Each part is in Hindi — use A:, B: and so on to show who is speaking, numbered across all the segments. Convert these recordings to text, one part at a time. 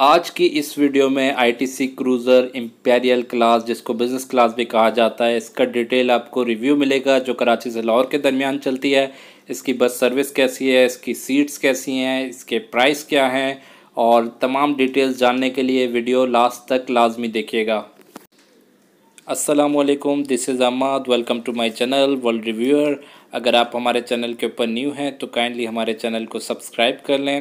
A: आज की इस वीडियो में आईटीसी क्रूज़र इम्पेरियल क्लास जिसको बिज़नेस क्लास भी कहा जाता है इसका डिटेल आपको रिव्यू मिलेगा जो कराची से लाहौर के दरमियान चलती है इसकी बस सर्विस कैसी है इसकी सीट्स कैसी हैं इसके प्राइस क्या हैं और तमाम डिटेल्स जानने के लिए वीडियो लास्ट तक लाजमी देखिएगा असलम this is Ahmed welcome to my channel world reviewer अगर आप हमारे चैनल के ऊपर न्यू हैं तो काइंडली हमारे चैनल को सब्सक्राइब कर लें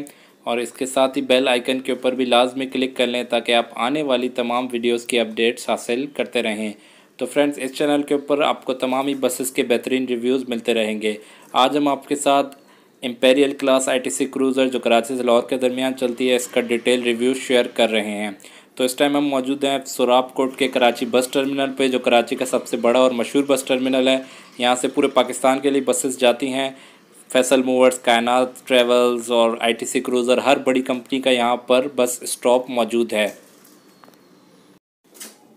A: और इसके साथ ही बेल आइकन के ऊपर भी लाजमी क्लिक कर लें ताकि आप आने वाली तमाम वीडियोस की अपडेट्स हासिल करते रहें तो फ्रेंड्स इस चैनल के ऊपर आपको तमाम ही बसेस के बेहतरीन रिव्यूज़ मिलते रहेंगे आज हम आपके साथ इम्पेरियल क्लास आईटीसी क्रूज़र जो कराची से लाहौर के दरमियान चलती है इसका डिटेल रिव्यू शेयर कर रहे हैं तो इस टाइम हम मौजूद हैं सोराब कोट के कराची बस टर्मिनल पे जो कराची का सबसे बड़ा और मशहूर बस टर्मिनल है यहाँ से पूरे पाकिस्तान के लिए बसेस जाती हैं फैसल मूवर्स कायनात ट्रेवल्स और आईटीसी क्रूज़र हर बड़ी कंपनी का यहाँ पर बस स्टॉप मौजूद है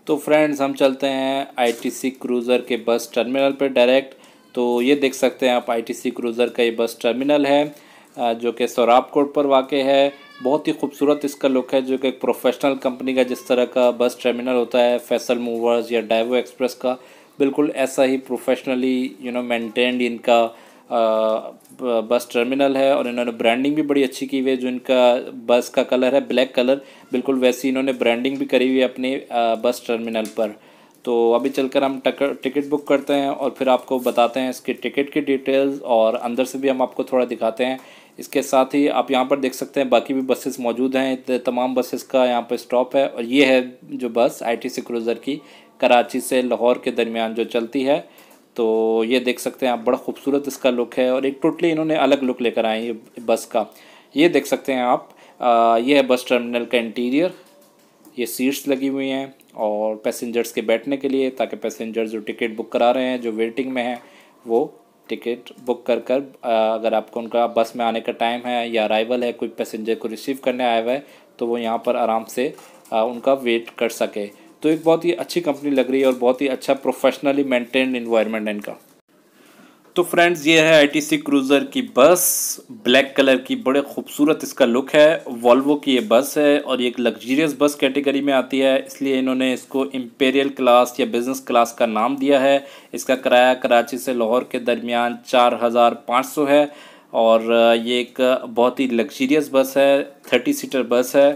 A: तो फ्रेंड्स हम चलते हैं आईटीसी क्रूज़र के बस टर्मिनल पर डायरेक्ट तो ये देख सकते हैं आप आईटीसी क्रूज़र का ये बस टर्मिनल है जो कि सौराब कोट पर वाक़ है बहुत ही खूबसूरत इसका लुक है जो कि एक प्रोफेशनल कंपनी का जिस तरह का बस टर्मिनल होता है फैसल मूवर्स या डाइवो एक्सप्रेस का बिल्कुल ऐसा ही प्रोफेशनली यू नो मेंटेन्ड इनका बस टर्मिनल है और इन्होंने ब्रांडिंग भी बड़ी अच्छी की हुई है जो इनका बस का कलर है ब्लैक कलर बिल्कुल वैसी इन्होंने ब्रांडिंग भी करी हुई है अपने बस टर्मिनल पर तो अभी चलकर हम टिकट बुक करते हैं और फिर आपको बताते हैं इसके टिकट की डिटेल्स और अंदर से भी हम आपको थोड़ा दिखाते हैं इसके साथ ही आप यहाँ पर देख सकते हैं बाकी भी बसेस मौजूद हैं तमाम बसेस का यहाँ पर स्टॉप है और ये है जो बस आईटीसी क्रूज़र की कराची से लाहौर के दरमियान जो चलती है तो ये देख सकते हैं आप बड़ा खूबसूरत इसका लुक है और एक टोटली इन्होंने अलग लुक लेकर आए हैं बस का ये देख सकते हैं आप ये है बस टर्मिनल का इंटीरियर ये सीट्स लगी हुई हैं और पैसेंजर्स के बैठने के लिए ताकि पैसेंजर्स जो टिकट बुक करा रहे हैं जो वेटिंग में हैं वो टिकट बुक कर कर अगर आपको उनका बस में आने का टाइम है या अराइवल है कोई पैसेंजर को रिसीव करने आया हुआ है तो वो यहाँ पर आराम से उनका वेट कर सके तो एक बहुत ही अच्छी कंपनी लग रही है और बहुत ही अच्छा प्रोफेशनली मेंटेन इन्वायरमेंट है इनका तो फ्रेंड्स ये है आईटीसी क्रूज़र की बस ब्लैक कलर की बड़े खूबसूरत इसका लुक है वॉल्वो की ये बस है और ये एक लग्जरियस बस कैटेगरी में आती है इसलिए इन्होंने इसको इम्पेरियल क्लास या बिज़नेस क्लास का नाम दिया है इसका किराया कराची से लाहौर के दरमियान चार हज़ार पाँच सौ है और ये एक बहुत ही लग्जरियस बस है थर्टी सीटर बस है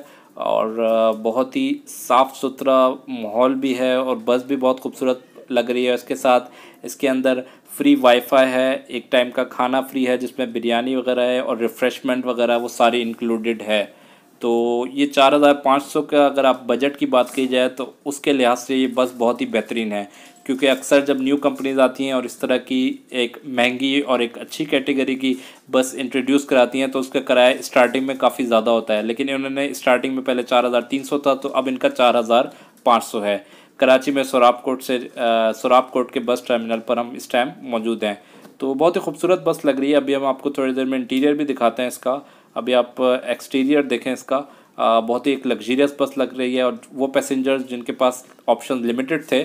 A: और बहुत ही साफ़ सुथरा माहौल भी है और बस भी बहुत खूबसूरत लग रही है इसके साथ इसके अंदर फ्री वाईफाई है एक टाइम का खाना फ्री है जिसमें बिरयानी वगैरह है और रिफ़्रेशमेंट वगैरह वो सारी इंक्लूडेड है तो ये चार हज़ार पाँच सौ का अगर आप बजट की बात की जाए तो उसके लिहाज से ये बस बहुत ही बेहतरीन है क्योंकि अक्सर जब न्यू कंपनीज आती हैं और इस तरह की एक महंगी और एक अच्छी कैटेगरी की बस इंट्रोड्यूस कराती हैं तो उसका किराया स्टार्टिंग में काफ़ी ज़्यादा होता है लेकिन इन्होंने स्टार्टिंग में पहले चार हज़ार तीन सौ था तो अब इनका चार हज़ार पाँच सौ है कराची में सोराब कोट से सोराब कोट के बस टर्मिनल पर हम इस टाइम मौजूद हैं तो बहुत ही खूबसूरत बस लग रही है अभी हम आपको थोड़ी देर में इंटीरियर भी दिखाते हैं इसका अभी आप एक्सटीरियर देखें इसका बहुत ही एक लग्जीरियस बस लग रही है और वो पैसेंजर्स जिनके पास ऑप्शन लिमिटेड थे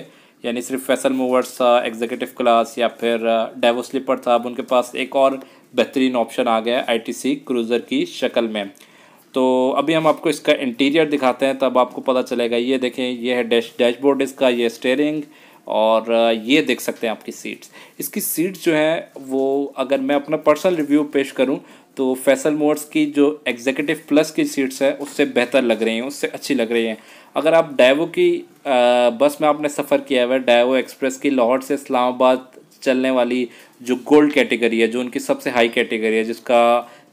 A: यानी सिर्फ फैसल मूवर्स था एग्जीक्यूटिव क्लास या फिर डेवो स्लीपर था अब उनके पास एक और बेहतरीन ऑप्शन आ गया आईटीसी क्रूज़र की शक्ल में तो अभी हम आपको इसका इंटीरियर दिखाते हैं तब आपको पता चलेगा ये देखें ये है डैश डैशबोर्ड इसका ये स्टेयरिंग और ये देख सकते हैं आपकी सीट्स इसकी सीट्स जो है वो अगर मैं अपना पर्सनल रिव्यू पेश करूँ तो फैसल मोड्स की जो एग्जीक्यूटिव प्लस की सीट्स है उससे बेहतर लग रही हैं उससे अच्छी लग रही हैं अगर आप डाइवो की बस में आपने सफ़र किया हुआ है डाइवो एक्सप्रेस की लाहौर से इस्लामाबाद चलने वाली जो गोल्ड कैटेगरी है जो उनकी सबसे हाई कैटेगरी है जिसका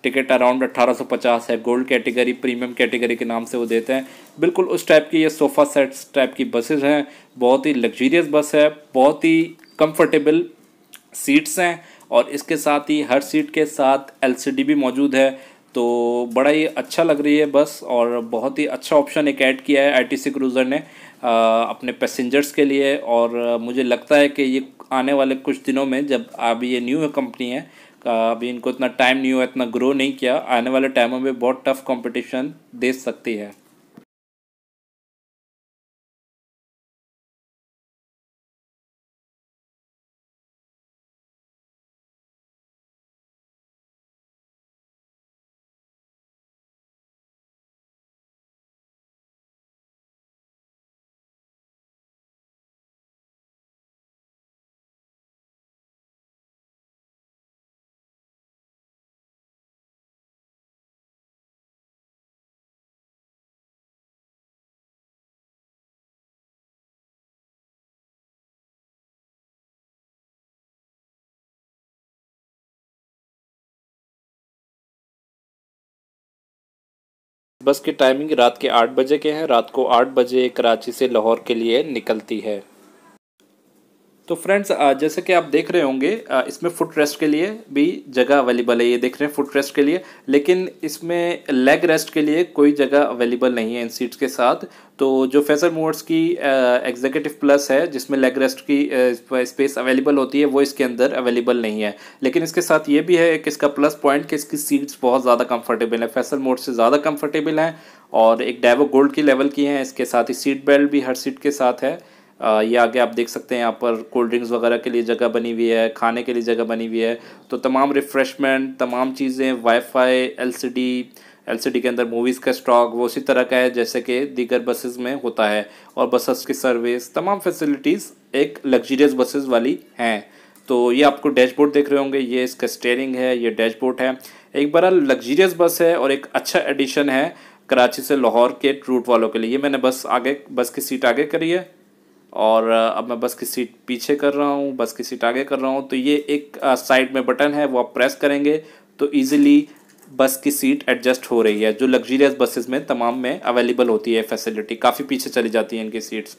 A: टिकट अराउंड 1850 है गोल्ड कैटेगरी प्रीमियम कैटेगरी के नाम से वो देते हैं बिल्कुल उस टाइप की ये सोफ़ा सेट्स टाइप की बसेज हैं बहुत ही लग्जरियस बस है बहुत ही कम्फर्टेबल सीट्स हैं और इसके साथ ही हर सीट के साथ एल भी मौजूद है तो बड़ा ही अच्छा लग रही है बस और बहुत ही अच्छा ऑप्शन एक ऐड किया है आईटीसी क्रूज़र ने आ, अपने पैसेंजर्स के लिए और मुझे लगता है कि ये आने वाले कुछ दिनों में जब अभी ये न्यू कंपनी है अभी इनको इतना टाइम नहीं हुआ इतना ग्रो नहीं किया आने वाले टाइमों में बहुत टफ कंपटीशन दे सकती है बस की टाइमिंग रात के आठ बजे के हैं रात को आठ बजे कराची से लाहौर के लिए निकलती है तो फ्रेंड्स जैसे कि आप देख रहे होंगे इसमें फुट रेस्ट के लिए भी जगह अवेलेबल है ये देख रहे हैं फुट रेस्ट के लिए लेकिन इसमें लेग रेस्ट के लिए कोई जगह अवेलेबल नहीं है इन सीट्स के साथ तो जो फेजर मोड्स की एग्जीक्यूटिव प्लस है जिसमें लेग रेस्ट की स्पेस अवेलेबल होती है वो इसके अंदर अवेलेबल नहीं है लेकिन इसके साथ ये भी है कि इसका प्लस पॉइंट कि इसकी सीट्स बहुत ज़्यादा कम्फर्टेबल है फेसर मोड से ज़्यादा कम्फर्टेबल हैं और एक डैवो गोल्ड की लेवल की हैं इसके साथ ही सीट बेल्ट भी हर सीट के साथ है ये आगे आप देख सकते हैं यहाँ पर कोल्ड ड्रिंक्स वगैरह के लिए जगह बनी हुई है खाने के लिए जगह बनी हुई है तो तमाम रिफ़्रेशमेंट तमाम चीज़ें वाईफाई एलसीडी एलसीडी के अंदर मूवीज़ का स्टॉक वो उसी तरह का है जैसे कि दीगर बसेस में होता है और बसेस की सर्विस तमाम फैसिलिटीज़ एक लग्जरियस बसेस वाली हैं तो ये आपको डैशबोर्ड देख रहे होंगे ये इसका स्टेयरिंग है ये डैशबोर्ड है एक बड़ा लग्जरियस बस है और एक अच्छा एडिशन है कराची से लाहौर के रूट वालों के लिए ये मैंने बस आगे बस की सीट आगे करी है और अब मैं बस की सीट पीछे कर रहा हूँ बस की सीट आगे कर रहा हूँ तो ये एक साइड में बटन है वो आप प्रेस करेंगे तो ईजिली बस की सीट एडजस्ट हो रही है जो लग्जरियस बसेस में तमाम में अवेलेबल होती है फैसिलिटी काफ़ी पीछे चली जाती है इनकी सीट्स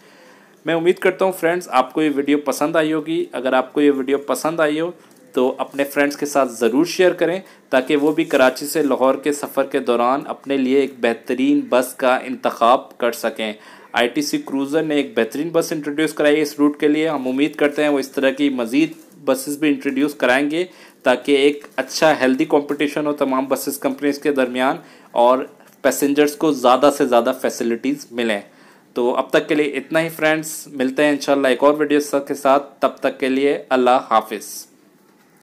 A: मैं उम्मीद करता हूँ फ्रेंड्स आपको ये वीडियो पसंद आई होगी अगर आपको ये वीडियो पसंद आई हो तो अपने फ्रेंड्स के साथ ज़रूर शेयर करें ताकि वो भी कराची से लाहौर के सफ़र के दौरान अपने लिए एक बेहतरीन बस का इंतखब कर सकें आईटीसी क्रूजर ने एक बेहतरीन बस इंट्रोड्यूस कराई है इस रूट के लिए हम उम्मीद करते हैं वो इस तरह की मज़ीद बसेस भी इंट्रोड्यूस कराएंगे ताकि एक अच्छा हेल्दी कंपटीशन हो तमाम बसेस कंपनीज के दरमियान और पैसेंजर्स को ज़्यादा से ज़्यादा फैसिलिटीज़ मिलें तो अब तक के लिए इतना ही फ्रेंड्स मिलते हैं इन एक और वीडियो के साथ तब तक के लिए अल्लाह हाफिज़